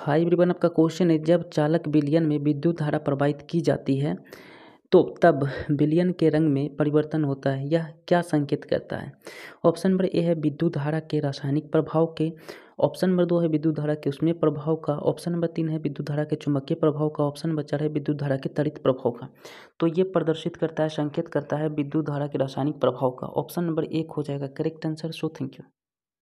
high ब्रिबन आपका question है जब चालक बिलियन में विद्युत धारा प्रवाहित की जाती है तो तब बिलियन के रंग में परिवर्तन होता है यह क्या संकेत करता है ऑप्शन नंबर ए है विद्युत धारा के रासायनिक प्रभाव के ऑप्शन नंबर दो है विद्युत धारा के उसमें प्रभाव का ऑप्शन नंबर तीन है विद्युत धारा के चुंबकीय प्रभाव का ऑप्शन नंबर चार है विद्युत धारा के तरित प्रभाव का तो ये प्रदर्शित करता है संकेत करता है विद्युत धारा के रासायनिक प्रभाव का ऑप्शन नंबर एक हो जाएगा correct answer so thank you